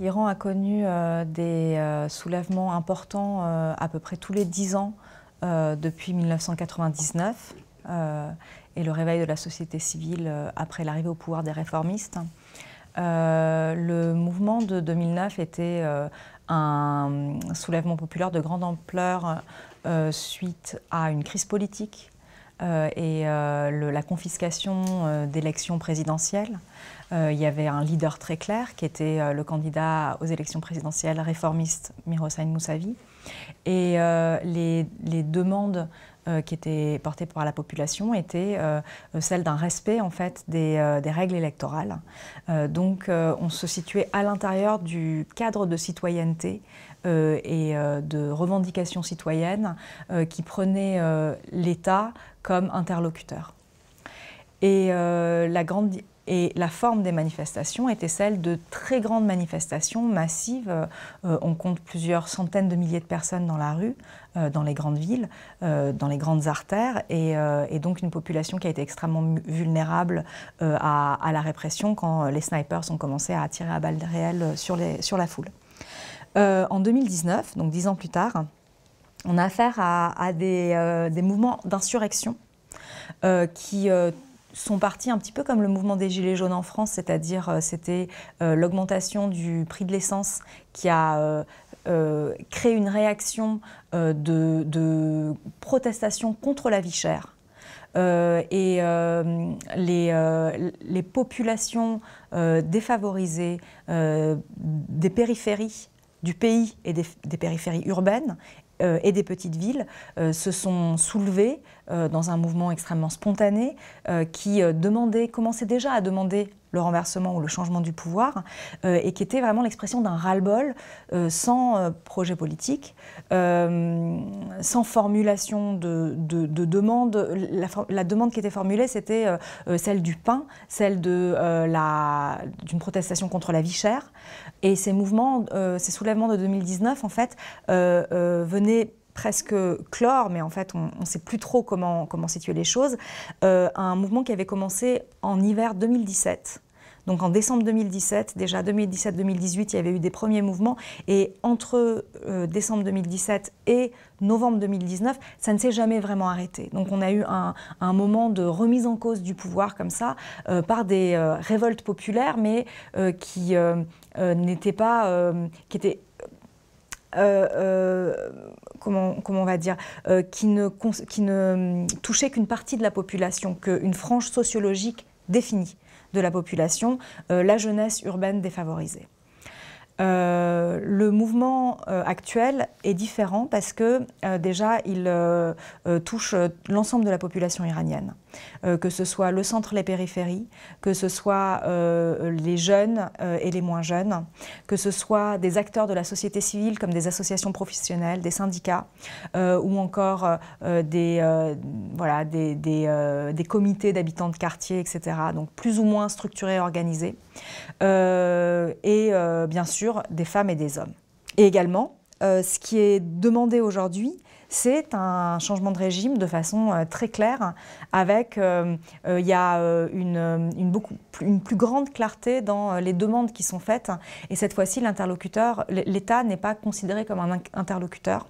L'Iran a connu euh, des euh, soulèvements importants euh, à peu près tous les dix ans depuis 1999 et le réveil de la société civile après l'arrivée au pouvoir des réformistes. le mouvement de 2009 était un soulèvement populaire de grande ampleur suite à une crise politique euh, et euh, la confiscation euh, d'élections présidentielles. il y avait un leader très clair qui était le candidat aux élections présidentielles réformiste Miroslav Mousavi. Et les, demandes qui étaient portées par la population étaient celles d'un respect en fait des, règles électorales. donc on se situait à l'intérieur du cadre de citoyenneté et de revendications citoyennes qui prenait l'État comme interlocuteur. Et, euh, la grande, et la forme des manifestations était celle de très grandes manifestations massives. Euh, on compte plusieurs centaines de milliers de personnes dans la rue, euh, dans les grandes villes, dans les grandes artères, et, donc une population qui a été extrêmement vulnérable à, la répression quand les snipers ont commencé à tirer à balles réelles sur, sur la foule. en 2019, donc dix ans plus tard, on a affaire à, euh, des, mouvements d'insurrection euh, qui euh, sont partis un petit peu comme le mouvement des Gilets jaunes en France, c'est-à-dire c'était l'augmentation du prix de l'essence qui a créé une réaction de, protestation contre la vie chère. et les, populations défavorisées des périphéries du pays et des, des, périphéries urbaines euh, et des petites villes euh, se sont soulevées euh, dans un mouvement extrêmement spontané qui demandait, commençait déjà à demander le renversement ou le changement du pouvoir, et qui était vraiment l'expression d'un ras-le-bol sans projet politique, sans formulation de, de, demande. La, la, demande qui était formulée, c'était celle du pain, celle d'une protestation contre la vie chère. Et ces mouvements, ces soulèvements de 2019, en fait, venaient presque clore, mais en fait on sait plus trop comment, comment situer les choses, euh, un mouvement qui avait commencé en hiver 2017. Donc en décembre 2017, déjà 2017-2018, il y avait eu des premiers mouvements. Et entre euh, décembre 2017 et novembre 2019, ça ne s'est jamais vraiment arrêté. Donc on a eu un, moment de remise en cause du pouvoir comme ça, euh, par des révoltes populaires, mais qui n'étaient pas... qui étaient euh, euh, comment, on va dire, euh, qui, ne, mm, touchait qu'une partie de la population, qu'une frange sociologique définie de la population, la jeunesse urbaine défavorisée. Euh, le mouvement euh, actuel est différent parce que euh, déjà il touche l'ensemble de la population iranienne, que ce soit le centre, les périphéries, que ce soit les jeunes et les moins jeunes, que ce soit des acteurs de la société civile comme des associations professionnelles, des syndicats ou encore des, voilà, des, comités d'habitants de quartier, etc. Donc plus ou moins structurés, organisés. et bien sûr, des femmes et des hommes. Et également, euh, ce qui est demandé aujourd'hui, c'est un changement de régime de façon euh, très claire, avec euh, il y a une, une plus grande clarté dans les demandes qui sont faites, et cette fois-ci, l'interlocuteur, l'État n'est pas considéré comme un interlocuteur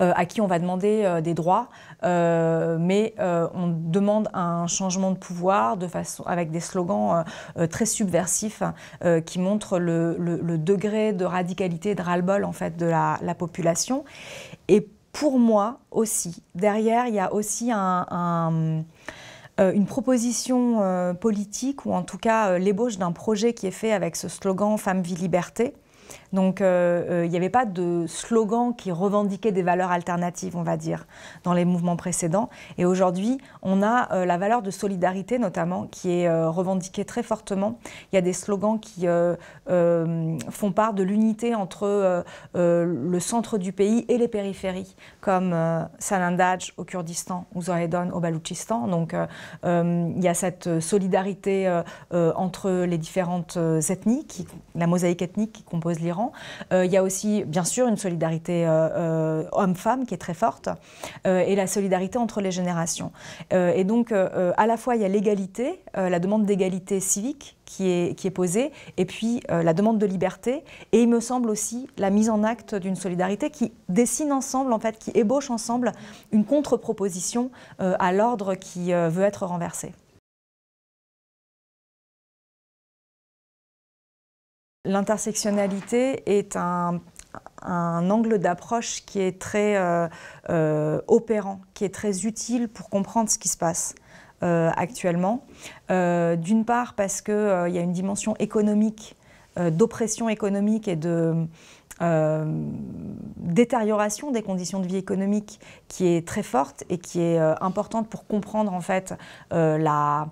euh, à qui on va demander euh, des droits, euh, mais on demande un changement de pouvoir de façon, avec des slogans très subversifs qui montrent le, le, degré de radicalité, de ras-le-bol en fait, de la, population. Et pour moi aussi, derrière, il y a aussi un, une proposition politique, ou en tout cas l'ébauche d'un projet qui est fait avec ce slogan femme vie, liberté. Donc euh, euh, il n'y avait pas de slogan qui revendiquait des valeurs alternatives, on va dire, dans les mouvements précédents. Et aujourd'hui, on a euh, la valeur de solidarité notamment qui est revendiquée très fortement. Il y a des slogans qui font part de l'unité entre le centre du pays et les périphéries, comme Sanandaj au Kurdistan ou au Baloutchistan. Donc il y a cette solidarité entre les différentes ethnies, la mosaïque ethnique qui compose l'Iran euh, il y a aussi, bien sûr, une solidarité euh, euh, homme-femme qui est très forte et la solidarité entre les générations. et donc, à la fois, il y a l'égalité, la demande d'égalité civique qui est, posée, et puis la demande de liberté, et il me semble aussi la mise en acte d'une solidarité qui dessine ensemble, en fait, qui ébauche ensemble une contre-proposition à l'ordre qui veut être renversé. l'intersectionnalité est un, angle d'approche qui est très euh, euh, opérant, qui est très utile pour comprendre ce qui se passe. Euh, actuellement. D'une part parce qu'il il y a une dimension économique, d'oppression économique et de, détérioration des conditions de vie économique qui est très forte et qui est importante pour comprendre en fait la,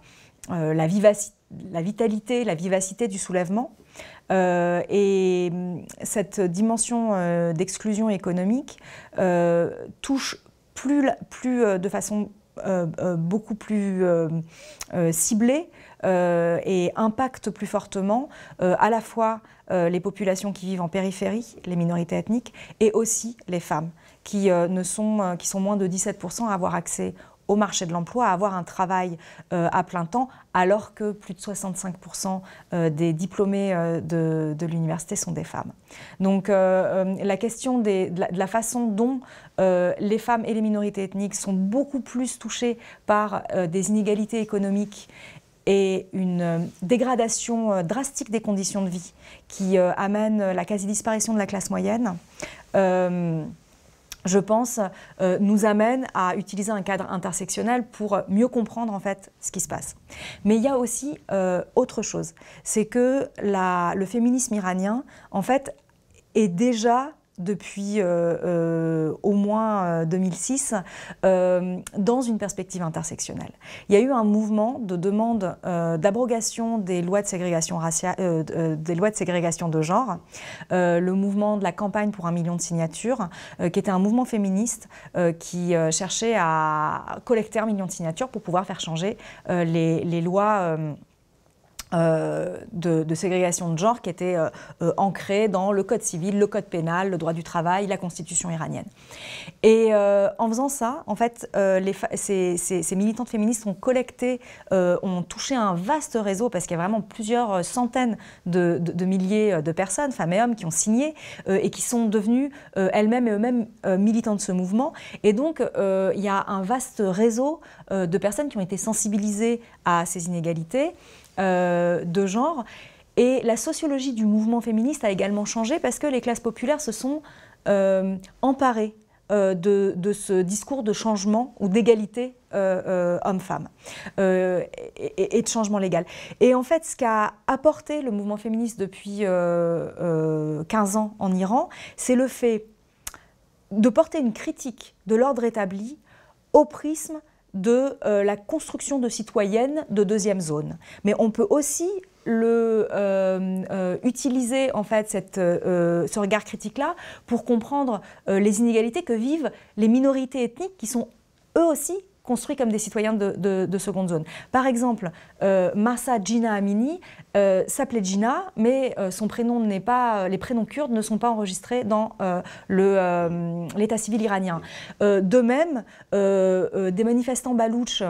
vitalité, la vivacité du soulèvement. Euh, et mm, cette dimension euh, d'exclusion économique euh, touche plus, de façon beaucoup plus ciblée et impacte plus fortement à la fois les populations qui vivent en périphérie, les minorités ethniques, et aussi les femmes qui, qui sont moins de 17% à avoir accès au marché de l'emploi à avoir un travail euh, à plein temps, alors que plus de 65% euh, des diplômés euh, de, l'université sont des femmes. Donc la question de, la, façon dont les femmes et les minorités ethniques sont beaucoup plus touchées par des inégalités économiques et une dégradation drastique des conditions de vie qui amène la quasi-disparition de la classe moyenne je pense, euh, nous amène à utiliser un cadre intersectionnel pour mieux comprendre en fait ce qui se passe. Mais il y a aussi euh, autre chose, c'est que le féminisme iranien, en fait, est déjà depuis euh, euh, au moins 2006 euh, dans une perspective intersectionnelle. Il y a eu un mouvement de demande d'abrogation des lois de ségrégation raciale, des lois de ségrégation de genre, le mouvement de la campagne pour un million de signatures, qui était un mouvement féministe qui cherchait à collecter un million de signatures pour pouvoir faire changer les, les lois. Euh, de, ségrégation de genre qui était euh, euh, ancrée dans le code civil, le code pénal, le droit du travail, la constitution iranienne. Et en faisant ça, en fait, ces, militantes féministes ont collecté, ont touché un vaste réseau, parce qu'il y a vraiment plusieurs centaines de, de, milliers de personnes, femmes et hommes, qui ont signé et qui sont devenues elles-mêmes et eux-mêmes militants de ce mouvement. Et donc, il y a un vaste réseau de personnes qui ont été sensibilisées à ces inégalités. Euh, de genre. Et la sociologie du mouvement féministe a également changé parce que les classes populaires se sont euh, emparées euh, de, ce discours de changement ou d'égalité homme-femme et, et, de changement légal. Et en fait, ce qu'a apporté le mouvement féministe depuis 15 ans en Iran, c'est le fait de porter une critique de l'ordre établi au prisme de euh, la construction de citoyennes de deuxième zone. Mais on peut aussi le, euh, euh, utiliser en fait ce regard critique-là pour comprendre les inégalités que vivent les minorités ethniques qui sont eux aussi construits comme des citoyens de, seconde zone. Par exemple, euh, Massa Gina Amini euh, s'appelait Gina, mais euh, son prénom n'est pas, euh, les prénoms kurdes ne sont pas enregistrés dans l'état civil iranien. de même, des manifestants balouches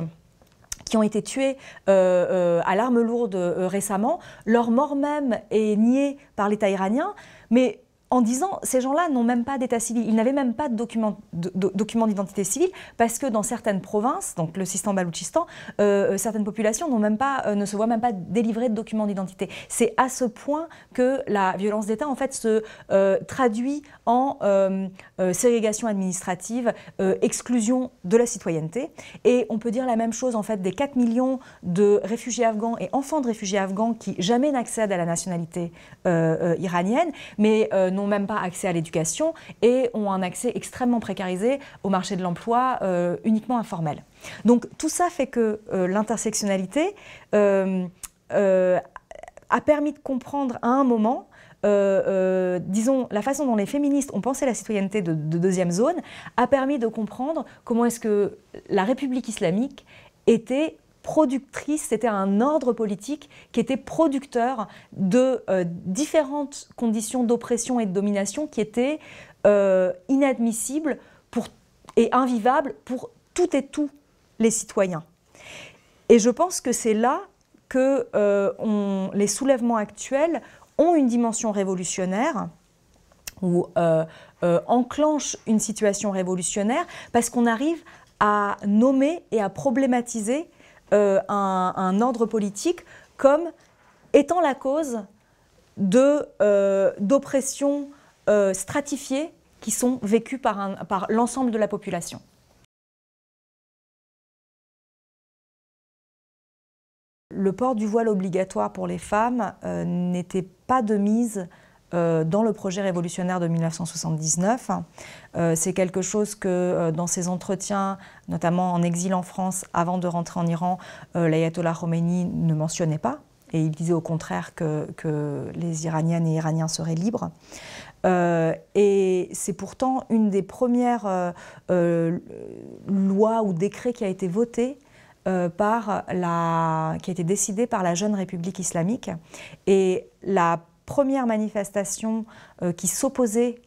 qui ont été tués à l'arme lourde récemment, leur mort même est niée par l'État iranien, mais en disant ces gens-là n'ont même pas d'état civil, ils n'avaient même pas de documents d'identité civile, parce que dans certaines provinces, donc le système Baloutchistan, euh, certaines populations n'ont même pas, euh, ne se voient même pas délivrer de documents d'identité. C'est à ce point que la violence d'État en fait se euh, traduit en ségrégation administrative, exclusion de la citoyenneté, et on peut dire la même chose en fait des 4 millions de réfugiés afghans et enfants de réfugiés afghans qui jamais n'accèdent à la nationalité iranienne, mais n'ont même pas accès à l'éducation et ont un accès extrêmement précarisé au marché de l'emploi euh, uniquement informel. Donc tout ça fait que euh, l'intersectionnalité euh, a permis de comprendre à un moment disons, la façon dont les féministes ont pensé la citoyenneté de deuxième zone a permis de comprendre comment est-ce que la République islamique était productrice, c'était un ordre politique qui était producteur de euh, différentes conditions d'oppression et de domination qui étaient euh, inadmissibles pour, et invivables pour tout et tous les citoyens. Et je pense que c'est là que euh, les soulèvements actuels ont une dimension révolutionnaire ou enclenchent une situation révolutionnaire parce qu'on arrive à nommer et à problématiser euh, un, ordre politique comme étant la cause euh, d'oppressions euh, stratifiées qui sont vécues par, l'ensemble de la population. Le port du voile obligatoire pour les femmes n'était pas de mise euh, dans le projet révolutionnaire de 1979. Euh, c'est quelque chose que euh, dans ses entretiens, notamment en exil en France, avant de rentrer en Iran, l'ayatollah Khomeini ne mentionnait pas. Et il disait au contraire que, les Iraniennes et Iraniens seraient libres. et c'est pourtant une des premières lois ou décrets qui a été votée par la, qui a été décidée par la jeune République islamique. Et la première manifestation euh, qui s'opposait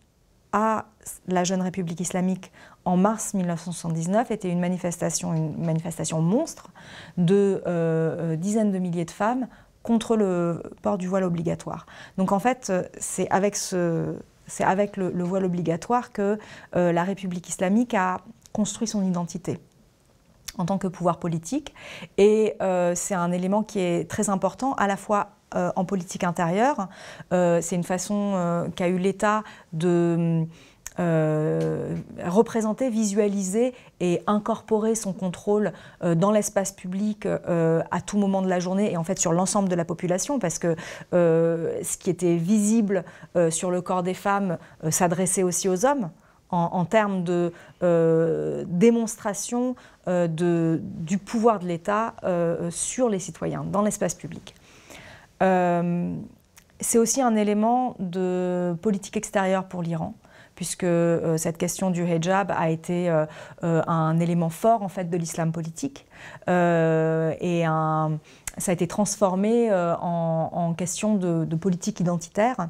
à la Jeune République islamique en mars 1979 était une manifestation, une manifestation monstre de euh, euh, dizaines de milliers de femmes contre le port du voile obligatoire. Donc en fait, c'est avec, le, voile obligatoire que la République islamique a construit son identité en tant que pouvoir politique. Et c'est un élément qui est très important à la fois euh, en politique intérieure. Euh, c'est une façon euh, qu'a eu l'État de représenter, visualiser et incorporer son contrôle dans l'espace public à tout moment de la journée et en fait sur l'ensemble de la population parce que ce qui était visible sur le corps des femmes s'adressait aussi aux hommes. En, termes de démonstration du pouvoir de l'État sur les citoyens dans l'espace public. Euh, c'est aussi un élément de politique extérieure pour l'Iran puisque euh, cette question du hijab a été euh, un élément fort en fait de l'islam politique et ça a été transformé en, question de, politique identitaire,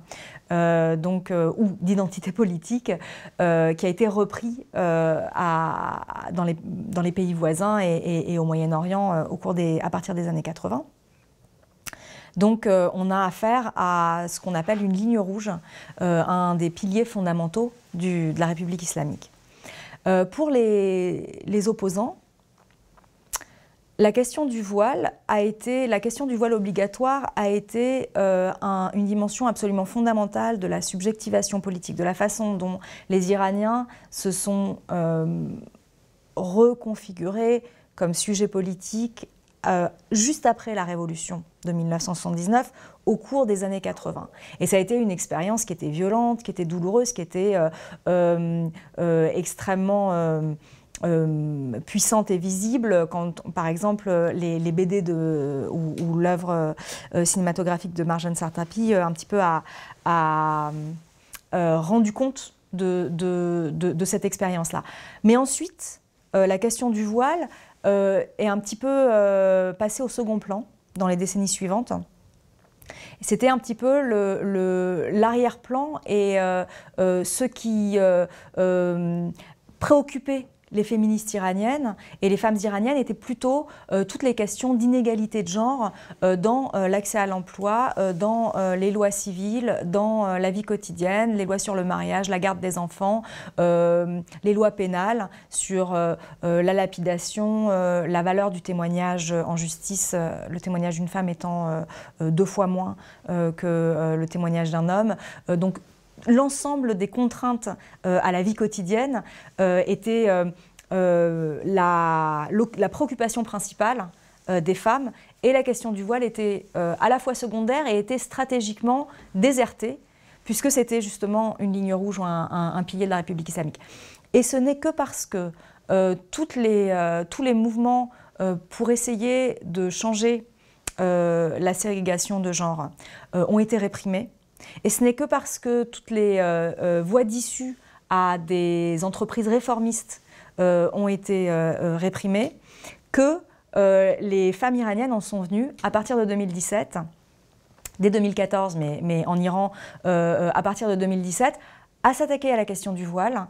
donc ou d'identité politique, qui a été repris dans, les, pays voisins et, au Moyen-Orient au cours des, à partir des années 80. Donc euh, on a affaire à ce qu'on appelle une ligne rouge, euh, un des piliers fondamentaux de la République islamique. Euh, pour les, opposants, la question du voile obligatoire a été une dimension absolument fondamentale de la subjectivation politique, de la façon dont les Iraniens se sont reconfigurés comme sujet politique euh, juste après la Révolution de 1979, au cours des années 80. Et ça a été une expérience qui était violente, qui était douloureuse, qui était euh, euh, extrêmement... puissante et visible quand, par exemple, les, BD ou, l'œuvre cinématographique de Marjane Sartapi un petit peu a, rendu compte de cette expérience-là. Mais ensuite, la question du voile, euh, est un petit peu euh, passé au second plan dans les décennies suivantes. C'était un petit peu l'arrière-plan et euh, ce qui préoccupait les féministes iraniennes et les femmes iraniennes étaient plutôt euh, toutes les questions d'inégalité de genre euh, dans euh, l'accès à l'emploi, dans les lois civiles, dans la vie quotidienne, les lois sur le mariage, la garde des enfants, les lois pénales sur la lapidation, la valeur du témoignage en justice, le témoignage d'une femme étant deux fois moins que le témoignage d'un homme. donc l'ensemble des contraintes euh, à la vie quotidienne euh, était euh, la, préoccupation principale des femmes et la question du voile était à la fois secondaire et était stratégiquement désertée puisque c'était justement une ligne rouge ou un, pilier de la République islamique. Et ce n'est que parce que les, tous les mouvements pour essayer de changer la ségrégation de genre ont été réprimés, et ce n'est que parce que toutes les euh, euh, voies d'issue à des entreprises réformistes euh, ont été réprimées que les femmes iraniennes en sont venues à partir de 2017, dès 2014, mais en Iran à partir de 2017, à s'attaquer à la question du voile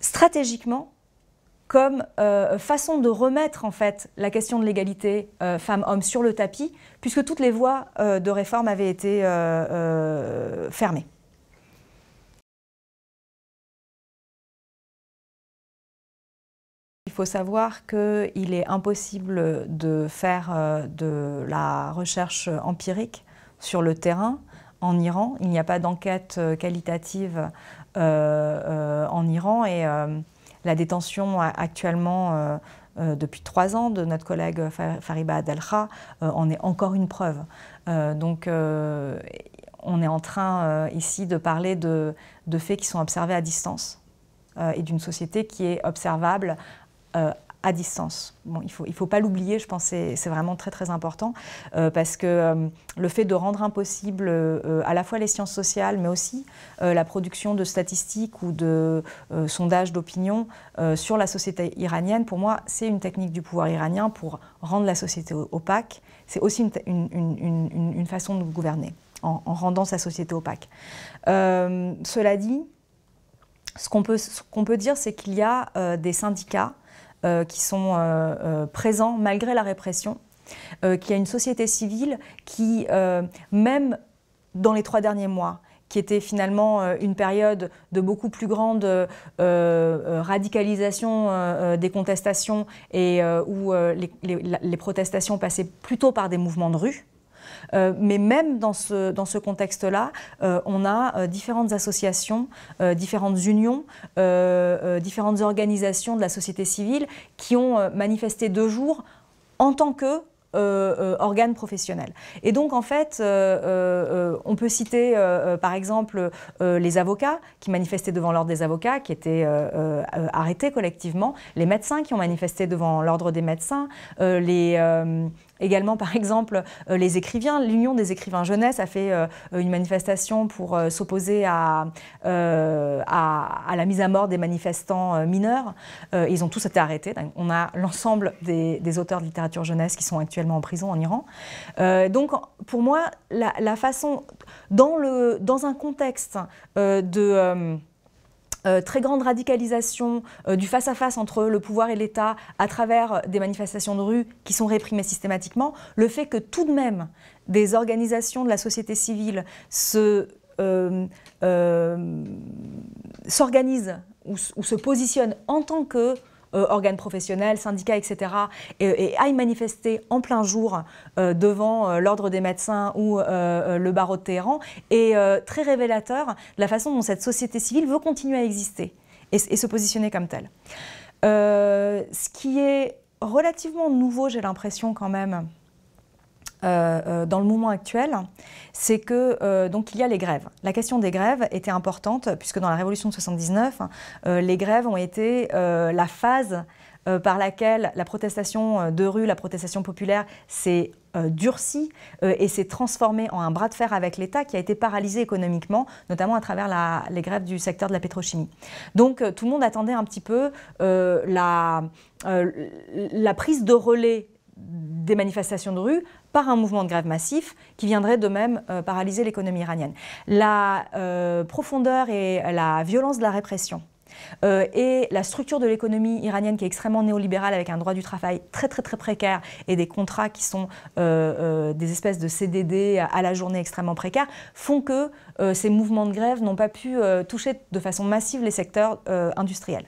stratégiquement comme euh, façon de remettre en fait la question de l'égalité euh, femmes-hommes sur le tapis, puisque toutes les voies euh, de réforme avaient été fermées. Il faut savoir qu'il est impossible de faire de la recherche empirique sur le terrain en Iran. Il n'y a pas d'enquête qualitative en Iran et la détention actuellement euh, euh, depuis trois ans de notre collègue Fariba Adelkha euh, en est encore une preuve. donc on est en train ici de parler de, de, faits qui sont observés à distance et d'une société qui est observable à distance. Bon, il ne faut, il faut pas l'oublier, je pense que c'est vraiment très très important, euh, parce que euh, le fait de rendre impossible euh, à la fois les sciences sociales, mais aussi la production de statistiques ou de sondages d'opinion sur la société iranienne, pour moi, c'est une technique du pouvoir iranien pour rendre la société opaque. C'est aussi une, façon de gouverner, en, rendant sa société opaque. cela dit, ce qu'on peut, peut dire, c'est qu'il y a des syndicats euh, qui sont euh, euh, présents malgré la répression, qui a une société civile qui, même dans les trois derniers mois, qui était finalement une période de beaucoup plus grande radicalisation des contestations et où les, protestations passaient plutôt par des mouvements de rue, euh, mais même dans ce, dans ce contexte-là, euh, on a euh, différentes associations, différentes unions, différentes organisations de la société civile qui ont manifesté deux jours en tant qu'organes professionnels. Et donc, en fait, on peut citer, par exemple, les avocats qui manifestaient devant l'ordre des avocats, qui étaient arrêtés collectivement, les médecins qui ont manifesté devant l'ordre des médecins, les, Également, par exemple, euh, les écrivains. L'Union des écrivains jeunesse a fait euh, une manifestation pour euh, s'opposer à, à, la mise à mort des manifestants mineurs. ils ont tous été arrêtés. On a l'ensemble des, auteurs de littérature jeunesse qui sont actuellement en prison en Iran. donc, pour moi, la, la façon, dans, le, dans un contexte de... Euh, très grande radicalisation euh, du face-à-face entre le pouvoir et l'État à travers des manifestations de rue qui sont réprimées systématiquement, le fait que tout de même des organisations de la société civile euh, s'organisent ou, se positionnent en tant que euh, organes professionnels, syndicats, etc., et, et, aillent manifester en plein jour euh, devant euh, l'Ordre des médecins ou le barreau de Téhéran, est très révélateur de la façon dont cette société civile veut continuer à exister et, et se positionner comme telle. ce qui est relativement nouveau, j'ai l'impression quand même, euh, euh, dans le moment actuel, c'est que euh, donc il y a les grèves. La question des grèves était importante puisque dans la Révolution de 79, hein, les grèves ont été la phase par laquelle la protestation de rue, la protestation populaire s'est durcie et s'est transformée en un bras de fer avec l'État qui a été paralysé économiquement, notamment à travers les grèves du secteur de la pétrochimie. Donc tout le monde attendait un petit peu la prise de relais des manifestations de rue par un mouvement de grève massif qui viendrait de même euh, paralyser l'économie iranienne. La euh, profondeur et la violence de la répression euh, et la structure de l'économie iranienne qui est extrêmement néolibérale avec un droit du travail très très très précaire et des contrats qui sont des espèces de CDD à la journée extrêmement précaires font que ces mouvements de grève n'ont pas pu toucher de façon massive les secteurs industriels.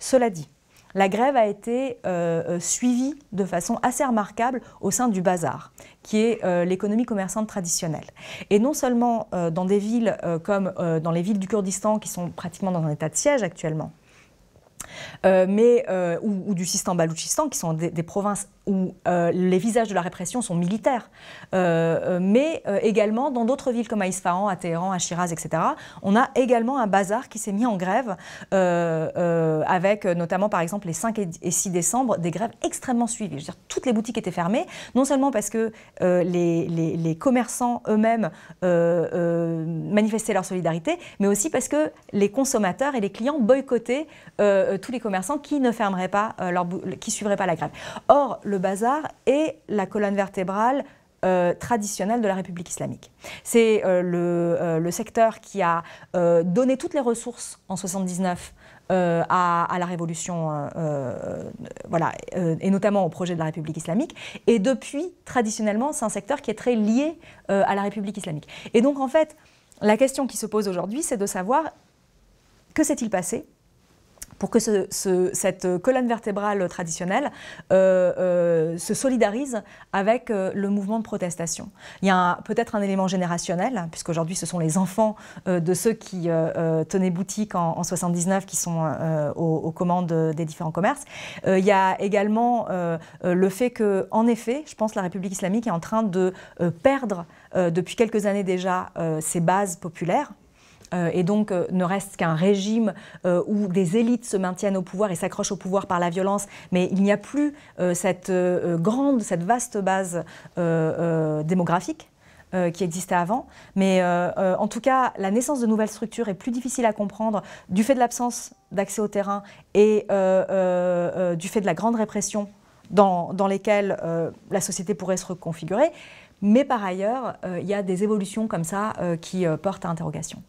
Cela dit, la grève a été euh, euh, suivie de façon assez remarquable au sein du bazar, qui est euh, l'économie commerçante traditionnelle. Et non seulement dans des villes comme dans les villes du Kurdistan, qui sont pratiquement dans un état de siège actuellement, mais, ou, du Sistan-Baloutchistan, qui sont des, des provinces où euh, les visages de la répression sont militaires, euh, euh, mais également dans d'autres villes comme à Isfahan, à Téhéran, à Shiraz, etc. On a également un bazar qui s'est mis en grève, avec notamment par exemple les 5 et 6 décembre, des grèves extrêmement suivies. Je veux dire, toutes les boutiques étaient fermées, non seulement parce que les, commerçants eux-mêmes manifestaient leur solidarité, mais aussi parce que les consommateurs et les clients boycottaient tous les commerçants qui ne fermeraient pas, leur qui suivraient pas la grève. Or, le bazar est la colonne vertébrale euh, traditionnelle de la République islamique. C'est euh, euh, le, secteur qui a donné toutes les ressources en 79 à, à, la révolution, voilà, et notamment au projet de la République islamique. Et depuis, traditionnellement, c'est un secteur qui est très lié à la République islamique. Et donc, en fait, la question qui se pose aujourd'hui, c'est de savoir que s'est-il passé pour que cette euh, colonne vertébrale traditionnelle euh, euh, se solidarise avec le mouvement de protestation. Il y a peut-être un élément générationnel, hein, puisqu'aujourd'hui ce sont les enfants de ceux qui tenaient boutique en, 79 qui sont aux, commandes des différents commerces. il y a également le fait que, en effet, je pense la République islamique est en train de perdre depuis quelques années déjà ses bases populaires, euh, et donc euh, ne reste qu'un régime euh, où des élites se maintiennent au pouvoir et s'accrochent au pouvoir par la violence, mais il n'y a plus cette grande, cette vaste base démographique qui existait avant. Mais en tout cas, la naissance de nouvelles structures est plus difficile à comprendre du fait de l'absence d'accès au terrain et du fait de la grande répression dans, dans lesquelles la société pourrait se reconfigurer. Mais par ailleurs, il y a des évolutions comme ça qui portent à interrogation.